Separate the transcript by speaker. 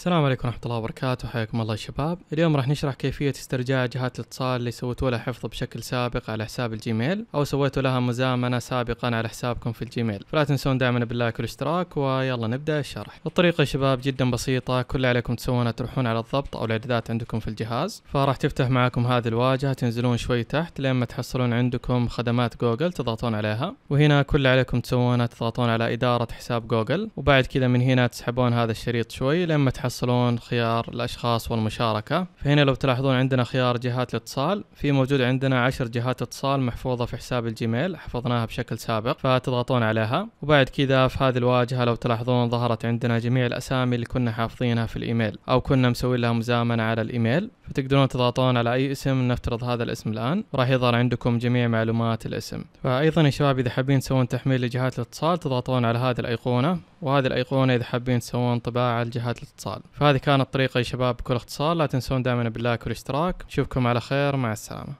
Speaker 1: السلام عليكم ورحمة الله وبركاته حياكم الله شباب اليوم راح نشرح كيفية استرجاع جهات الاتصال اللي سويتوا لها حفظ بشكل سابق على حساب الجيميل أو سويتوا لها مزامنة سابقا على حسابكم في الجيميل فلا تنسون دائما باللايك والاشتراك ويلا نبدأ الشرح الطريقة يا شباب جدا بسيطة كل اللي عليكم تسوونه تروحون على الضبط أو الإعدادات عندكم في الجهاز فراح تفتح معكم هذه الواجهة تنزلون شوي تحت لين ما تحصلون عندكم خدمات جوجل تضغطون عليها وهنا كل اللي عليكم تسوونه تضغطون على إدارة حساب جوجل وبعد كذا من هنا تسحبون هذا الشريط شوي لين ما تحصلون تحصلون خيار الأشخاص والمشاركة فهنا لو تلاحظون عندنا خيار جهات الاتصال في موجود عندنا عشر جهات اتصال محفوظة في حساب الجيميل حفظناها بشكل سابق فتضغطون عليها وبعد كذا في هذه الواجهة لو تلاحظون ظهرت عندنا جميع الأسامي اللي كنا حافظينها في الإيميل أو كنا مسوي لها مزامنة على الإيميل فتقدرون تضغطون على أي اسم نفترض هذا الاسم الآن راح يظهر عندكم جميع معلومات الاسم فأيضا يا شباب إذا حابين تسوون تحميل لجهات الاتصال تضغطون على هذه الأيقونة وهذه الأيقونة إذا حابين تسوون طباعة لجهات الاتصال هذا فهذه كانت طريقة يا شباب بكل اختصار لا تنسون دائما باللايك والاشتراك نشوفكم على خير مع السلامة